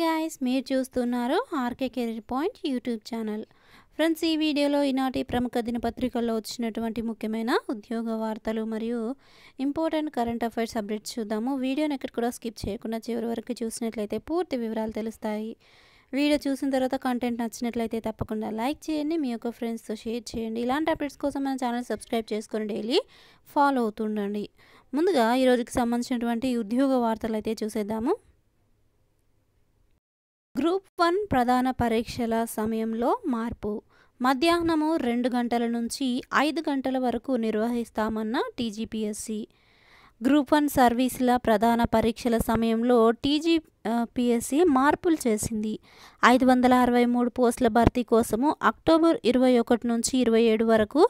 guys మీరు చూస్తున్నారు R K career point YouTube channel friends ఈ వీడియోలో ఈనాటి ప్రముఖ దినపత్రికల్లో వచ్చినటువంటి ముఖ్యమైన ఉద్యోగ వార్తలు మరియు ఇంపార్టెంట్ కరెంట్ అఫైర్స్ అప్డేట్స్ చూద్దాము వీడియోని ఎక్కడ కూడా స్కిప్ చేయకుండా చివరి వరకు చూసినట్లయితే పూర్తి వివరాలు తెలుస్తాయి వీడియో చూసిన తర్వాత కంటెంట్ నచ్చినట్లయితే తప్పకుండా లైక్ చేయండి మీ యొక్క ఫ్రెండ్స్తో షేర్ చేయండి ఇలాంటి అప్డేట్స్ కోసం మన ఛానల్ సబ్స్క్రైబ్ చేసుకొని డైలీ ఫాలో అవుతుండండి ముందుగా ఈరోజుకి సంబంధించినటువంటి ఉద్యోగ వార్తలు అయితే చూసేద్దాము గ్రూప్ వన్ ప్రధాన పరీక్షల సమయంలో మార్పు మధ్యాహ్నము రెండు గంటల నుంచి ఐదు గంటల వరకు నిర్వహిస్తామన్న టీజీపీఎస్సీ గ్రూప్ వన్ సర్వీసుల ప్రధాన పరీక్షల సమయంలో టీజీ పిఎస్సి మార్పులు చేసింది ఐదు వందల అరవై మూడు పోస్టుల భర్తీ కోసము అక్టోబర్ ఇరవై ఒకటి నుంచి ఇరవై ఏడు వరకు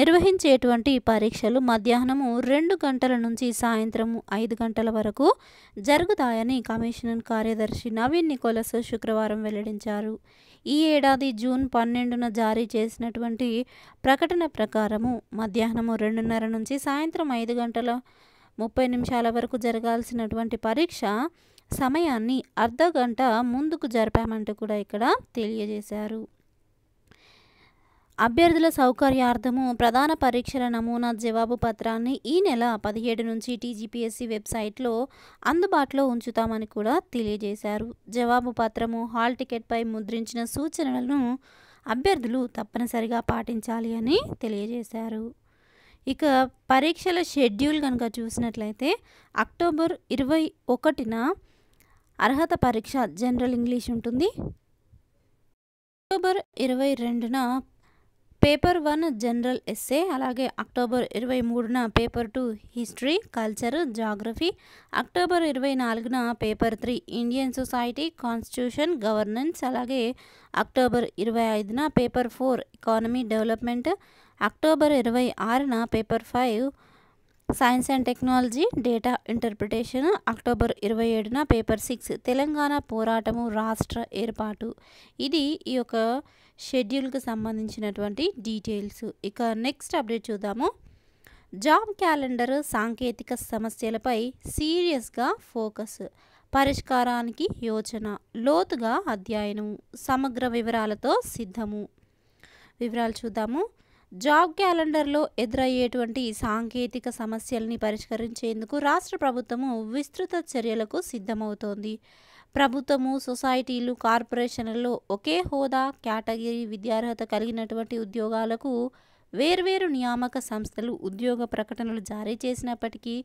నిర్వహించేటువంటి పరీక్షలు మధ్యాహ్నము రెండు గంటల నుంచి సాయంత్రం ఐదు గంటల వరకు జరుగుతాయని కమిషన్ కార్యదర్శి నవీన్ నికోలస్ శుక్రవారం వెల్లడించారు ఈ ఏడాది జూన్ పన్నెండున జారీ చేసినటువంటి ప్రకటన ప్రకారము మధ్యాహ్నము రెండున్నర నుంచి సాయంత్రం ఐదు గంటల ముప్పై నిమిషాల వరకు జరగాల్సినటువంటి పరీక్ష సమయాన్ని అర్ధ గంట ముందుకు జరిపామంటూ కూడా ఇక్కడ తెలియజేశారు అభ్యర్థుల సౌకర్యార్థము ప్రధాన పరీక్షల నమూనా జవాబు పత్రాన్ని ఈ నెల పదిహేడు నుంచి టీజీపీఎస్సీ వెబ్సైట్లో అందుబాటులో ఉంచుతామని కూడా తెలియజేశారు జవాబు పత్రము హాల్ టికెట్పై ముద్రించిన సూచనలను అభ్యర్థులు తప్పనిసరిగా పాటించాలి అని తెలియజేశారు ఇక పరీక్షల షెడ్యూల్ కనుక చూసినట్లయితే అక్టోబర్ ఇరవై ఒకటిన అర్హత పరీక్ష జనరల్ ఇంగ్లీష్ ఉంటుంది అక్టోబర్ ఇరవై రెండున పేపర్ వన్ జనరల్ ఎస్సే అలాగే అక్టోబర్ ఇరవై మూడున paper two history culture geography October ఇరవై నాలుగున paper three Indian society constitution governance అలాగే అక్టోబర్ ఇరవై ఐదున paper four economy development October ఇరవై ఆరున paper five science and technology data interpretation October ఇరవై ఏడున పేపర్ సిక్స్ తెలంగాణ పోరాటము రాష్ట్ర ఏర్పాటు ఇది ఈ యొక్క షెడ్యూల్కి సంబంధించినటువంటి డీటెయిల్స్ ఇక నెక్స్ట్ అప్డేట్ చూద్దాము జాబ్ క్యాలెండర్ సాంకేతిక సమస్యలపై సీరియస్గా ఫోకస్ పరిష్కారానికి యోచన లోతుగా అధ్యయనం సమగ్ర వివరాలతో సిద్ధము వివరాలు చూద్దాము జాబ్ క్యాలెండర్లో ఎదురయ్యేటువంటి సాంకేతిక సమస్యల్ని పరిష్కరించేందుకు రాష్ట్ర ప్రభుత్వము విస్తృత చర్యలకు సిద్ధమవుతోంది ప్రభుత్వము సొసైటీలు కార్పొరేషన్లలో ఒకే హోదా కేటగిరీ విద్యార్హత కలిగినటువంటి ఉద్యోగాలకు వేర్వేరు నియామక సంస్థలు ఉద్యోగ ప్రకటనలు జారీ చేసినప్పటికీ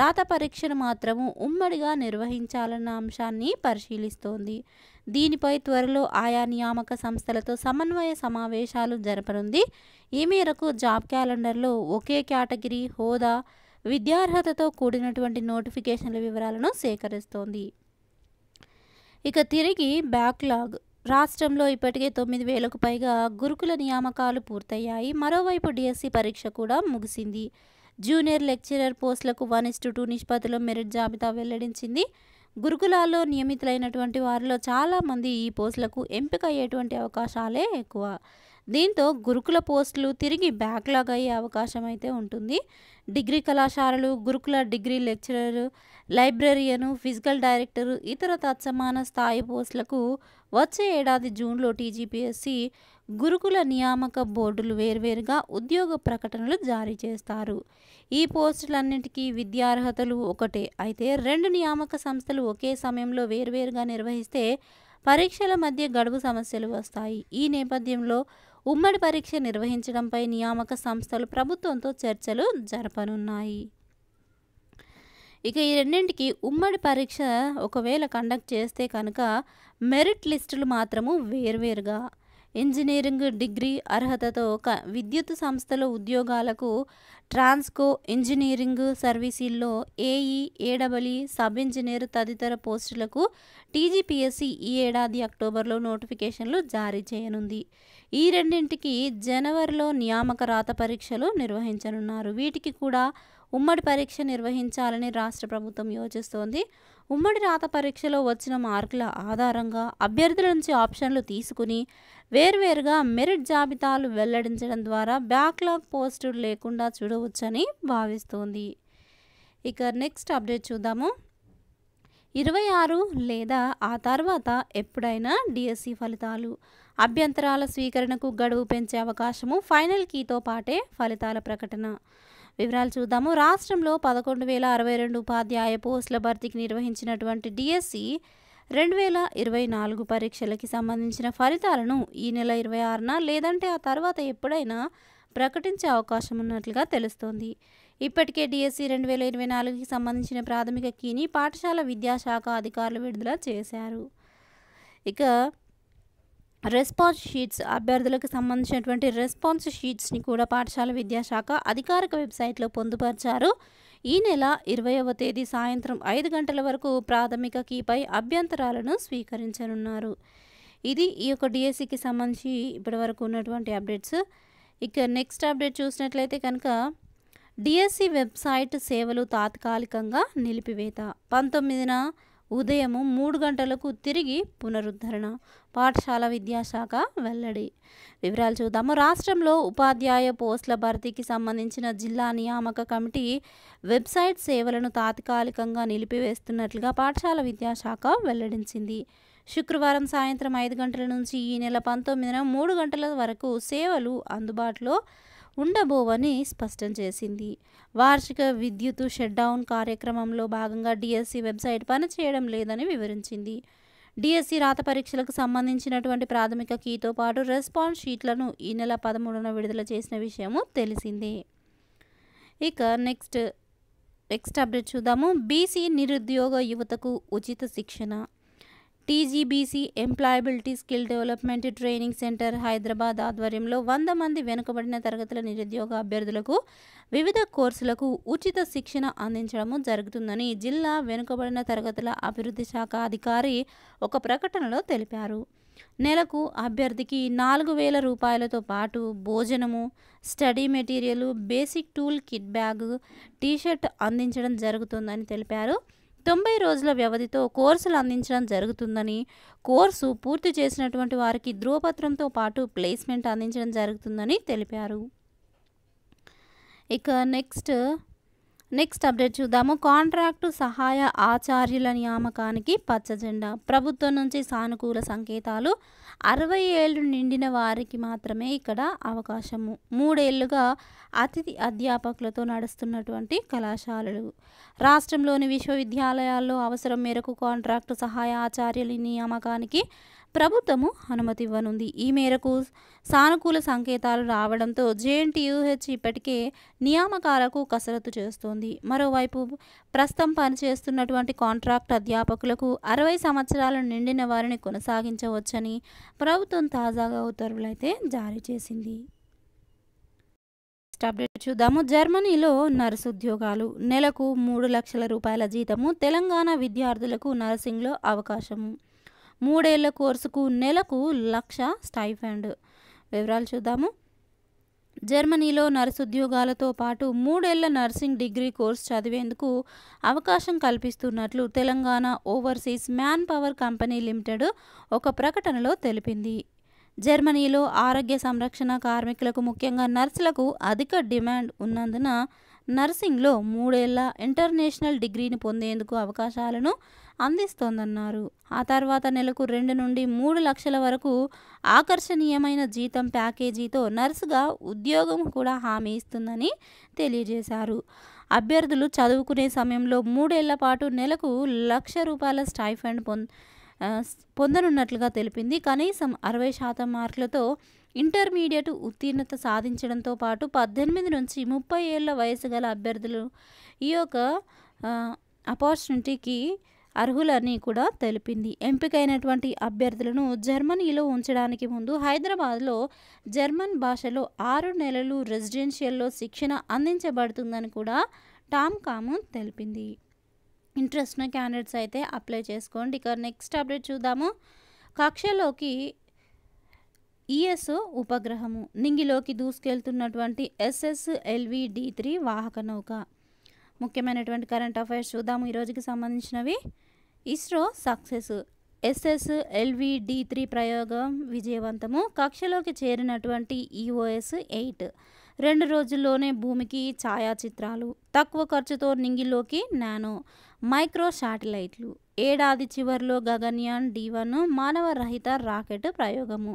రాత పరీక్షను మాత్రము ఉమ్మడిగా నిర్వహించాలన్న అంశాన్ని పరిశీలిస్తోంది దీనిపై త్వరలో ఆయా నియామక సంస్థలతో సమన్వయ సమావేశాలు జరపనుంది ఈ మేరకు జాబ్ క్యాలెండర్లో ఒకే కేటగిరీ హోదా విద్యార్హతతో కూడినటువంటి నోటిఫికేషన్ల వివరాలను సేకరిస్తోంది ఇక తిరిగి బ్యాక్లాగ్ రాష్ట్రంలో ఇప్పటికే తొమ్మిది వేలకు పైగా గురుకుల నియామకాలు పూర్తయ్యాయి మరోవైపు డిఎస్సి పరీక్ష కూడా ముగిసింది జూనియర్ లెక్చరర్ పోస్టులకు వన్ ఇస్టు టూ నిష్పత్తిలో మెరిట్ జాబితా వెల్లడించింది గురుకులాల్లో నియమితులైనటువంటి వారిలో చాలామంది ఈ పోస్టులకు ఎంపిక అయ్యేటువంటి అవకాశాలే ఎక్కువ దీంతో గురుకుల పోస్టులు తిరిగి బ్యాక్లాగ్ అయ్యే అవకాశం అయితే ఉంటుంది డిగ్రీ కళాశాలలు గురుకుల degree lecturer librarian physical director ఇతర తత్సమాన స్థాయి పోస్టులకు వచ్చే ఏడాది జూన్లో టీజీపీఎస్సి గురుకుల నియామక బోర్డులు వేర్వేరుగా ఉద్యోగ ప్రకటనలు జారీ చేస్తారు ఈ పోస్టులన్నింటికీ విద్యార్హతలు ఒకటే అయితే రెండు నియామక సంస్థలు ఒకే సమయంలో వేర్వేరుగా నిర్వహిస్తే పరీక్షల మధ్య గడువు సమస్యలు వస్తాయి ఈ నేపథ్యంలో ఉమ్మడి పరీక్ష నిర్వహించడంపై నియామక సంస్థలు ప్రభుత్వంతో చర్చలు జరపనున్నాయి ఇక ఈ రెండింటికి ఉమ్మడి పరీక్ష ఒకవేళ కండక్ట్ చేస్తే కనుక మెరిట్ లిస్టులు మాత్రము వేర్వేరుగా ఇంజనీరింగ్ డిగ్రీ అర్హతతో క విద్యుత్ సంస్థల ఉద్యోగాలకు ట్రాన్స్కో ఇంజనీరింగ్ సర్వీసుల్లో ఏఈ ఏడబలి సబ్ ఇంజనీర్ తదితర పోస్టులకు టీజీపీఎస్సీ ఈ ఏడాది అక్టోబర్లో నోటిఫికేషన్లు జారీ చేయనుంది ఈ రెండింటికి జనవరిలో నియామక రాత పరీక్షలు నిర్వహించనున్నారు వీటికి కూడా ఉమ్మడి పరీక్ష నిర్వహించాలని రాష్ట్ర ప్రభుత్వం యోచిస్తోంది ఉమ్మడి రాత పరీక్షలో వచ్చిన మార్కుల ఆధారంగా అభ్యర్థుల నుంచి ఆప్షన్లు తీసుకుని వేర్వేరుగా మెరిట్ జాబితాలు వెల్లడించడం ద్వారా బ్యాక్లాగ్ పోస్టులు లేకుండా చూడవచ్చని భావిస్తోంది ఇక నెక్స్ట్ అప్డేట్ చూద్దాము ఇరవై ఆరు లేదా ఆ తర్వాత ఎప్పుడైనా డిఎస్సి ఫలితాలు అభ్యంతరాల స్వీకరణకు గడువు పెంచే అవకాశము ఫైనల్ కీతో పాటే ఫలితాల ప్రకటన వివరాలు చూద్దాము రాష్ట్రంలో పదకొండు వేల అరవై రెండు ఉపాధ్యాయ పోస్టుల భర్తీకి నిర్వహించినటువంటి డిఎస్సి రెండు వేల ఇరవై నాలుగు పరీక్షలకి సంబంధించిన ఫలితాలను ఈ నెల ఇరవై ఆరున లేదంటే ఆ తర్వాత ఎప్పుడైనా ప్రకటించే అవకాశం ఉన్నట్లుగా తెలుస్తోంది ఇప్పటికే డిఎస్సి రెండు వేల ఇరవై నాలుగుకి సంబంధించిన ప్రాథమిక కీని పాఠశాల విద్యాశాఖ అధికారులు విడుదల చేశారు ఇక రెస్పాన్స్ షీట్స్ అభ్యర్థులకు సంబంధించినటువంటి రెస్పాన్స్ షీట్స్ని కూడా పాఠశాల విద్యాశాఖ అధికారిక వెబ్సైట్లో పొందుపరిచారు ఈ నెల ఇరవైవ తేదీ సాయంత్రం ఐదు గంటల వరకు ప్రాథమిక కీపై అభ్యంతరాలను స్వీకరించనున్నారు ఇది ఈ యొక్క డిఎస్సికి సంబంధించి ఇప్పటి వరకు ఉన్నటువంటి అప్డేట్స్ ఇక నెక్స్ట్ అప్డేట్ చూసినట్లయితే కనుక డిఎస్సి వెబ్సైట్ సేవలు తాత్కాలికంగా నిలిపివేత పంతొమ్మిదిన ఉదయం మూడు గంటలకు తిరిగి పునరుద్ధరణ పాఠశాల విద్యాశాఖ వెల్లడి వివరాలు చూద్దాము రాష్ట్రంలో ఉపాధ్యాయ పోస్టుల భర్తీకి సంబంధించిన జిల్లా నియామక కమిటీ వెబ్సైట్ సేవలను తాత్కాలికంగా నిలిపివేస్తున్నట్లుగా పాఠశాల విద్యాశాఖ వెల్లడించింది శుక్రవారం సాయంత్రం ఐదు గంటల నుంచి ఈ నెల పంతొమ్మిదిన మూడు గంటల వరకు సేవలు అందుబాటులో ఉండబోవని స్పష్టం చేసింది వార్షిక విద్యుత్ షట్డౌన్ కార్యక్రమంలో భాగంగా డిఎస్సి వెబ్సైట్ పనిచేయడం లేదని వివరించింది డిఎస్సి రాత పరీక్షలకు సంబంధించినటువంటి ప్రాథమిక కీతో పాటు రెస్పాన్స్ షీట్లను ఈ నెల పదమూడున విడుదల చేసిన విషయము తెలిసిందే ఇక నెక్స్ట్ నెక్స్ట్ అప్డేట్ చూద్దాము బీసీ నిరుద్యోగ యువతకు ఉచిత శిక్షణ T G B C employability skill development training centre Hyderabad ఆధ్వర్యంలో వంద మంది వెనుకబడిన తరగతుల నిరుద్యోగ అభ్యర్థులకు వివిధ కోర్సులకు ఉచిత శిక్షణ అందించడము జరుగుతుందని జిల్లా వెనుకబడిన తరగతుల అభివృద్ధి శాఖ అధికారి ఒక ప్రకటనలో తెలిపారు నెలకు అభ్యర్థికి నాలుగు వేల రూపాయలతో పాటు భోజనము study material basic tool kit bag T shirt అందించడం జరుగుతుందని తెలిపారు తొంభై రోజుల వ్యవధితో కోర్సులు అందించడం జరుగుతుందని కోర్సు పూర్తి చేసినటువంటి వారికి ధృవపత్రంతో పాటు ప్లేస్మెంట్ అందించడం జరుగుతుందని తెలిపారు ఇక నెక్స్ట్ నెక్స్ట్ అప్డేట్ చూద్దాము కాంట్రాక్టు సహాయ ఆచార్యుల నియామకానికి పచ్చజెండా ప్రభుత్వం నుంచి సానుకూల సంకేతాలు అరవై ఏళ్ళు నిండిన వారికి మాత్రమే ఇక్కడ అవకాశము మూడేళ్లుగా అతిథి అధ్యాపకులతో నడుస్తున్నటువంటి కళాశాలలు రాష్ట్రంలోని విశ్వవిద్యాలయాల్లో అవసరం మేరకు కాంట్రాక్టు సహాయ ఆచార్యుల నియామకానికి ప్రభుత్వము అనుమతి ఇవ్వనుంది ఈ మేరకు సానుకూల సంకేతాలు రావడంతో జేఎన్టీయూహెచ్ ఇప్పటికే నియామకాలకు కసరత్తు చేస్తోంది మరోవైపు ప్రస్తుతం పనిచేస్తున్నటువంటి కాంట్రాక్ట్ అధ్యాపకులకు అరవై సంవత్సరాలు నిండిన వారిని కొనసాగించవచ్చని ప్రభుత్వం తాజాగా ఉత్తర్వులైతే జారీ చేసింది అప్డేట్ చూద్దాము జర్మనీలో నర్సు ఉద్యోగాలు నెలకు మూడు లక్షల రూపాయల జీతము తెలంగాణ విద్యార్థులకు నర్సింగ్లో అవకాశము మూడేళ్ల కోర్సుకు నెలకు లక్ష స్టైఫండ్ వివరాలు చూద్దాము జర్మనీలో ఉద్యోగాలతో పాటు మూడేళ్ల నర్సింగ్ డిగ్రీ కోర్సు చదివేందుకు అవకాశం కల్పిస్తున్నట్లు Telangana overseas manpower company limited ఒక ప్రకటనలో తెలిపింది జర్మనీలో ఆరోగ్య సంరక్షణ కార్మికులకు ముఖ్యంగా నర్సులకు అధిక డిమాండ్ ఉన్నందున నర్సింగ్లో మూడేళ్ల ఇంటర్నేషనల్ డిగ్రీని పొందేందుకు అవకాశాలను అందిస్తోందన్నారు ఆ తర్వాత నెలకు రెండు నుండి మూడు లక్షల వరకు ఆకర్షణీయమైన జీతం ప్యాకేజీతో నర్సుగా ఉద్యోగం కూడా హామీ ఇస్తుందని తెలియజేశారు అభ్యర్థులు చదువుకునే సమయంలో మూడేళ్ల పాటు నెలకు లక్ష రూపాయల స్టైఫండ్ పొంద పొందనున్నట్లుగా తెలిపింది కనీసం అరవై శాతం మార్కులతో ఇంటర్మీడియట్ ఉత్తీర్ణత సాధించడంతో పాటు పద్దెనిమిది నుంచి ముప్పై ఏళ్ళ వయసు గల అభ్యర్థులు ఈ యొక్క ఆపర్చునిటీకి అర్హులని కూడా తెలిపింది ఎంపికైనటువంటి అభ్యర్థులను జర్మనీలో ఉంచడానికి ముందు హైదరాబాద్లో జర్మన్ భాషలో ఆరు నెలలు రెసిడెన్షియల్లో శిక్షణ అందించబడుతుందని కూడా టామ్ కాము తెలిపింది ఇంట్రెస్ట్ ఉన్న క్యాండిడేట్స్ అయితే అప్లై చేసుకోండి ఇక నెక్స్ట్ అప్డేట్ చూద్దాము కక్షలోకి ఈఎస్ఓ e ఉపగ్రహము నింగిలోకి దూసుకెళ్తున్నటువంటి ఎస్ఎస్ ఎల్వి డి త్రీ వాహక నౌక ముఖ్యమైనటువంటి కరెంట్ అఫైర్స్ చూద్దాము ఈ రోజుకి సంబంధించినవి ISRO success S S L V D three ప్రయోగం విజయవంతము కక్షలోకి చేరినటువంటి ఈఓఎస్ e ఎయిట్ రెండు రోజుల్లోనే భూమికి ఛాయాచిత్రాలు తక్కువ ఖర్చుతో నింగిలోకి నానో మైక్రో శాటిలైట్లు ఏడాది చివరిలో గగన్యాన్ డి వన్ మానవ రహిత రాకెట్ ప్రయోగము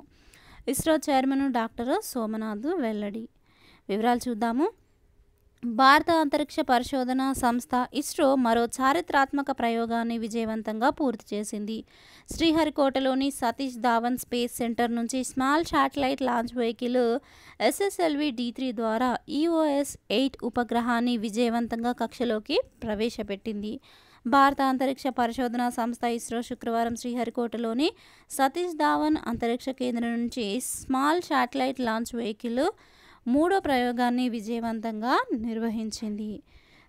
ఇస్రో చైర్మన్ డాక్టర్ సోమనాథ్ వెల్లడి వివరాలు చూద్దాము భారత అంతరిక్ష పరిశోధన సంస్థ ఇస్రో మరో చారిత్రాత్మక ప్రయోగాన్ని విజయవంతంగా పూర్తి చేసింది శ్రీహరికోటలోని సతీష్ ధావన్ స్పేస్ సెంటర్ నుంచి small satellite launch vehicle S S L V D three ద్వారా ఈఓఎస్ ఎయిట్ ఉపగ్రహాన్ని విజయవంతంగా కక్షలోకి ప్రవేశపెట్టింది భారత అంతరిక్ష పరిశోధన సంస్థ ఇస్రో శుక్రవారం శ్రీహరికోటలోని సతీష్ ధావన్ అంతరిక్ష కేంద్రం నుంచి స్మాల్ శాటిలైట్ లాంచ్ వెహికల్ మూడో ప్రయోగాన్ని విజయవంతంగా నిర్వహించింది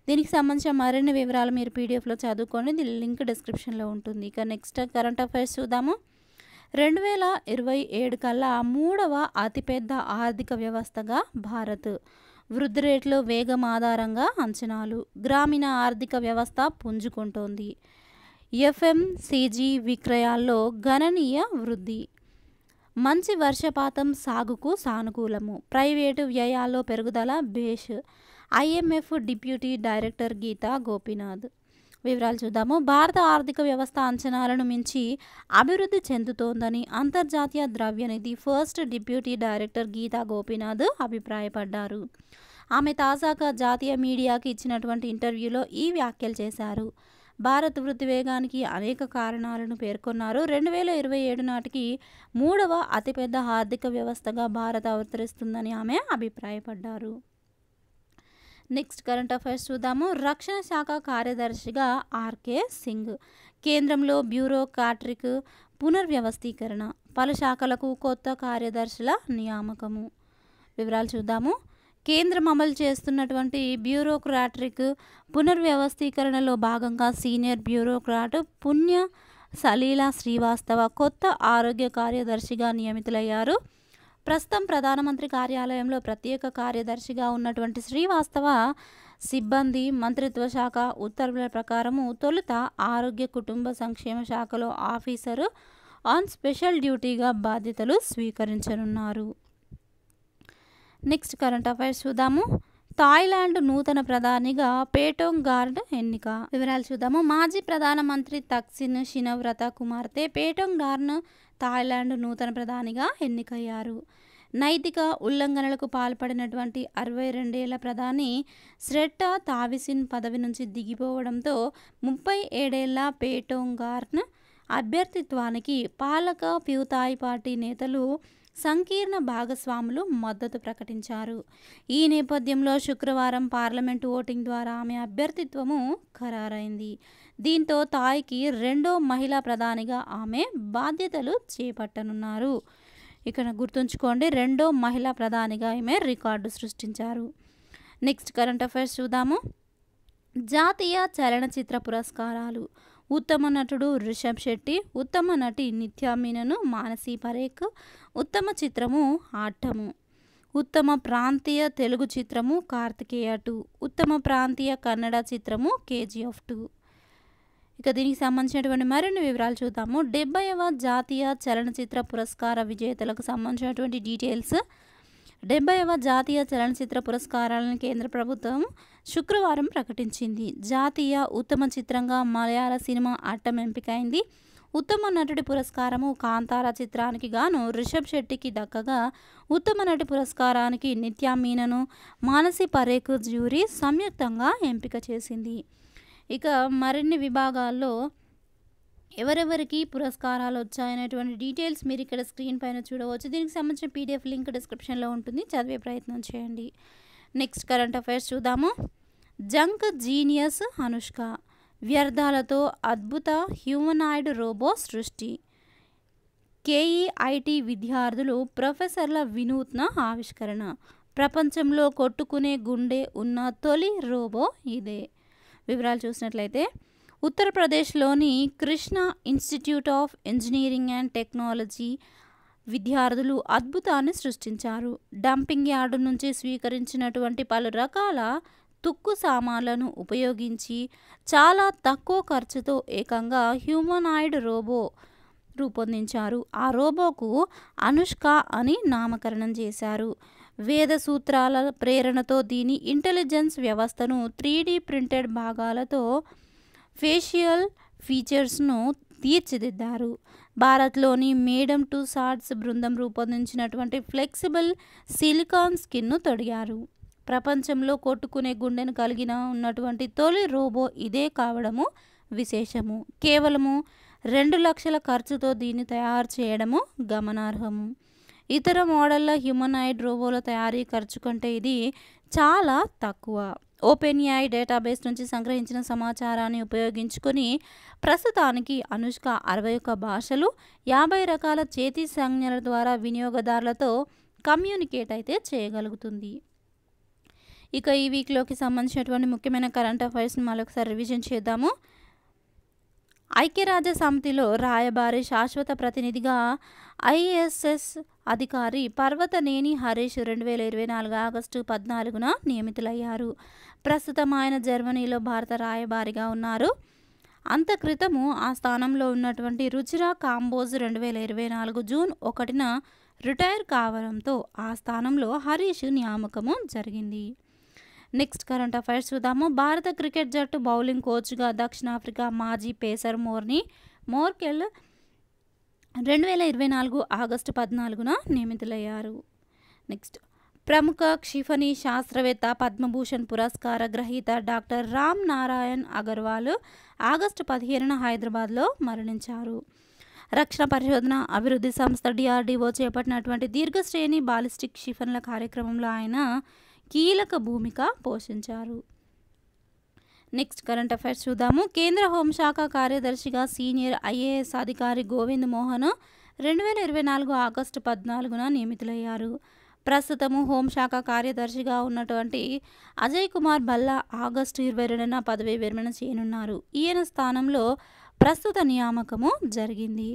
దీనికి సంబంధించిన మరిన్ని వివరాలు మీరు పీడిఎఫ్లో చదువుకోండి దీని లింక్ డిస్క్రిప్షన్లో ఉంటుంది ఇక నెక్స్ట్ కరెంట్ అఫైర్స్ చూద్దాము రెండు వేల ఇరవై ఏడు కల్లా మూడవ అతిపెద్ద ఆర్థిక వ్యవస్థగా భారత్ వృద్ధి రేట్లో వేగం ఆధారంగా అంచనాలు గ్రామీణ ఆర్థిక వ్యవస్థ పుంజుకుంటోంది ఎఫ్ఎంసీజీ విక్రయాల్లో గణనీయ వృద్ధి మంచి వర్షపాతం సాగుకు సానుకూలము ప్రైవేటు వ్యయాల్లో పెరుగుదల బేష్ I M F deputy director Geeta Gopinath వివరాలు చూద్దాము భారత ఆర్థిక వ్యవస్థ అంచనాలను మించి అభివృద్ధి చెందుతోందని అంతర్జాతీయ ద్రవ్యనిధి first deputy director Geeta Gopinath అభిప్రాయపడ్డారు ఆమె తాజాగా జాతీయ మీడియాకి ఇచ్చినటువంటి ఇంటర్వ్యూలో ఈ వ్యాఖ్యలు చేశారు భారత్ వృద్ధి వేగానికి అనేక కారణాలను పేర్కొన్నారు రెండు వేల ఇరవై ఏడు నాటికి మూడవ అతిపెద్ద ఆర్థిక వ్యవస్థగా భారత్ అవతరిస్తుందని ఆమె అభిప్రాయపడ్డారు నెక్స్ట్ కరెంట్ అఫైర్స్ చూద్దాము రక్షణ శాఖ కార్యదర్శిగా ఆర్కే సింగ్ కేంద్రంలో బ్యూరోక్రాటిక్ పునర్వ్యవస్థీకరణ పలు శాఖలకు కొత్త కార్యదర్శుల నియామకము వివరాలు చూద్దాము కేంద్రం అమలు చేస్తున్నటువంటి బ్యూరోక్రాట్రిక్ పునర్వ్యవస్థీకరణలో భాగంగా సీనియర్ బ్యూరోక్రాట్ పుణ్య సలీలా శ్రీవాస్తవ కొత్త ఆరోగ్య కార్యదర్శిగా నియమితులయ్యారు ప్రస్తుతం ప్రధానమంత్రి కార్యాలయంలో ప్రత్యేక కార్యదర్శిగా ఉన్నటువంటి శ్రీవాస్తవ సిబ్బంది మంత్రిత్వ శాఖ ఉత్తర్వుల ప్రకారము తొలుత ఆరోగ్య కుటుంబ సంక్షేమ శాఖలో ఆఫీసరు ఆన్ స్పెషల్ డ్యూటీగా బాధ్యతలు స్వీకరించనున్నారు నెక్స్ట్ కరెంట్ అఫైర్స్ చూద్దాము థాయిలాండ్ నూతన ప్రధానిగా పేటోంగ్ గార్డ్ ఎన్నిక వివరాలు చూద్దాము మాజీ ప్రధానమంత్రి తక్సిన్ షినవ్రత కుమార్తె పేటోంగ్ గార్న్ థాయిలాండ్ నూతన ప్రధానిగా ఎన్నికయ్యారు నైతిక ఉల్లంఘనలకు పాల్పడినటువంటి అరవై రెండేళ్ల ప్రధాని శ్రెట్ట తావిసిన్ పదవి నుంచి దిగిపోవడంతో ముప్పై ఏడేళ్ల పేటోంగార్న్ అభ్యర్థిత్వానికి పాలక ప్యూతాయి పార్టీ నేతలు సంకీర్ణ భాగస్వాములు మద్దతు ప్రకటించారు ఈ నేపథ్యంలో శుక్రవారం పార్లమెంటు ఓటింగ్ ద్వారా ఆమె అభ్యర్థిత్వము ఖరారైంది దీంతో తాయ్కి రెండో మహిళా ప్రధానిగా ఆమె బాధ్యతలు చేపట్టనున్నారు ఇక్కడ గుర్తుంచుకోండి రెండో మహిళా ప్రధానిగా ఆమె రికార్డు సృష్టించారు నెక్స్ట్ కరెంట్ అఫైర్స్ చూద్దాము జాతీయ చలనచిత్ర పురస్కారాలు ఉత్తమ నటుడు రిషబ్ శెట్టి ఉత్తమ నటి నిత్యా మీనను మానసీ పరేఖ్ ఉత్తమ చిత్రము ఆటము ఉత్తమ ప్రాంతీయ తెలుగు చిత్రము కార్తికేయ టూ ఉత్తమ ప్రాంతీయ కన్నడ చిత్రము కేజీఎఫ్ టూ ఇక దీనికి సంబంధించినటువంటి మరిన్ని వివరాలు చూద్దాము డెబ్బైవ జాతీయ చలనచిత్ర పురస్కార విజేతలకు సంబంధించినటువంటి డీటెయిల్స్ డెబ్బైవ జాతీయ చలనచిత్ర పురస్కారాలను కేంద్ర ప్రభుత్వం శుక్రవారం ప్రకటించింది జాతీయ ఉత్తమ చిత్రంగా మలయాళ సినిమా అట్టం ఎంపికైంది ఉత్తమ నటుడి పురస్కారము కాంతార చిత్రానికి గాను రిషబ్ శెట్టికి దక్కగా ఉత్తమ నటి పురస్కారానికి నిత్యా మీనను మానసి పరేఖ్ జ్యూరీ సంయుక్తంగా ఎంపిక చేసింది ఇక మరిన్ని విభాగాల్లో ఎవరెవరికి పురస్కారాలు వచ్చాయనేటువంటి డీటెయిల్స్ మీరు ఇక్కడ స్క్రీన్ పైన చూడవచ్చు దీనికి సంబంధించిన పీడిఎఫ్ లింక్ డిస్క్రిప్షన్లో ఉంటుంది చదివే ప్రయత్నం చేయండి నెక్స్ట్ కరెంట్ అఫైర్స్ చూద్దాము జంక్ జీనియస్ అనుష్క వ్యర్థాలతో అద్భుత హ్యూమనాయిడ్ రోబో సృష్టి కేఈఐటి విద్యార్థులు ప్రొఫెసర్ల వినూత్న ఆవిష్కరణ ప్రపంచంలో కొట్టుకునే గుండె ఉన్న తొలి రోబో ఇదే వివరాలు చూసినట్లయితే ఉత్తరప్రదేశ్లోని Krishna institute of engineering and technology విద్యార్థులు అద్భుతాన్ని సృష్టించారు డంపింగ్ యార్డు నుంచి స్వీకరించినటువంటి పలు రకాల తుక్కు సామాన్లను ఉపయోగించి చాలా తక్కువ ఖర్చుతో ఏకంగా హ్యూమనాయిడ్ రోబో రూపొందించారు ఆ రోబోకు అనుష్క అని నామకరణం చేశారు వేద సూత్రాల ప్రేరణతో దీని ఇంటెలిజెన్స్ వ్యవస్థను త్రీ ప్రింటెడ్ భాగాలతో ఫేషియల్ ఫీచర్స్ను తీర్చిదిద్దారు భారత్లోని మేడమ్ టు సార్ట్స్ బృందం రూపొందించినటువంటి ఫ్లెక్సిబుల్ సిలికాన్ స్కిన్ను తొడిగారు ప్రపంచంలో కొట్టుకునే గుండెను కలిగిన ఉన్నటువంటి తొలి రోబో ఇదే కావడము విశేషము కేవలము రెండు లక్షల ఖర్చుతో దీన్ని తయారు చేయడము గమనార్హము ఇతర మోడళ్ల హ్యూమనాయిడ్ రోబోల తయారీ ఖర్చు కంటే ఇది చాలా తక్కువ ఓపెన్ ఏఐ డేటాబేస్ నుంచి సంగ్రహించిన సమాచారాన్ని ఉపయోగించుకొని ప్రస్తుతానికి అనుష్క అరవై ఒక్క భాషలు యాభై రకాల చేతి సంజ్ఞల ద్వారా వినియోగదారులతో కమ్యూనికేట్ అయితే చేయగలుగుతుంది ఇక ఈ వీక్లోకి సంబంధించినటువంటి ముఖ్యమైన కరెంట్ అఫైర్స్ని మరొకసారి రివిజన్ చేద్దాము ఐక్యరాజ్య సమితిలో రాయబారి శాశ్వత ప్రతినిధిగా ఐఎస్ఎస్ అధికారి పర్వతనేని హరీష్ రెండు వేల ఇరవై నాలుగు ఆగస్టు పద్నాలుగున నియమితులయ్యారు ప్రస్తుతం ఆయన జర్మనీలో భారత రాయబారిగా ఉన్నారు అంతక్రితము ఆ స్థానంలో ఉన్నటువంటి రుచిరా కాంబోజ్ రెండు వేల ఇరవై నాలుగు జూన్ ఒకటిన రిటైర్ కావడంతో ఆ స్థానంలో హరీష్ నియామకము జరిగింది నెక్స్ట్ కరెంట్ అఫైర్స్ చూద్దాము భారత క్రికెట్ జట్టు బౌలింగ్ కోచ్గా దక్షిణాఫ్రికా మాజీ పేసర్ మోర్ని మోర్కెల్ రెండు వేల ఇరవై నాలుగు ఆగస్టు పద్నాలుగున నియమితులయ్యారు నెక్స్ట్ ప్రముఖ క్షిఫణి శాస్త్రవేత్త పద్మభూషణ్ పురస్కార గ్రహీత డాక్టర్ రామ్ నారాయణ్ అగర్వాల్ ఆగస్టు పదిహేనున హైదరాబాద్లో మరణించారు రక్షణ పరిశోధన అభివృద్ధి సంస్థ డిఆర్డీఓ చేపట్టినటువంటి దీర్ఘశ్రేణి బాలిస్టిక్ క్షిఫణుల కార్యక్రమంలో ఆయన కీలక భూమిక పోషించారు నెక్స్ట్ కరెంట్ అఫైర్స్ చూద్దాము కేంద్ర హోంశాఖ కార్యదర్శిగా సీనియర్ ఐఏఎస్ అధికారి గోవింద్ మోహన్ రెండు వేల ఇరవై నాలుగు ఆగస్టు పద్నాలుగున నియమితులయ్యారు ప్రస్తుతము హోంశాఖ కార్యదర్శిగా ఉన్నటువంటి అజయ్ కుమార్ భల్లా ఆగస్టు ఇరవై రెండున పదవి విరమణ చేయనున్నారు ఈయన స్థానంలో ప్రస్తుత నియామకము జరిగింది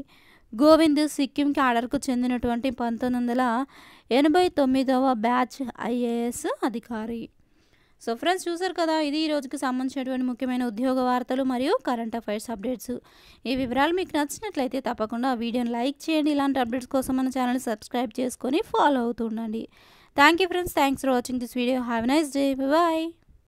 గోవింద్ సిక్కిం క్యాడర్కు చెందినటువంటి పంతొమ్మిది వందల ఎనభై తొమ్మిదవ బ్యాచ్ ఐఏఎస్ అధికారి సో ఫ్రెండ్స్ చూసారు కదా ఇది ఈ రోజుకి సంబంధించినటువంటి ముఖ్యమైన ఉద్యోగ వార్తలు మరియు కరెంట్ అఫైర్స్ అప్డేట్స్ ఈ వివరాలు మీకు నచ్చినట్లయితే తప్పకుండా వీడియోని లైక్ చేయండి ఇలాంటి అప్డేట్స్ కోసం మన ఛానల్ సబ్స్క్రైబ్ చేసుకొని ఫాలో అవుతూ ఉండండి thank you friends thanks for watching this video have nice day bye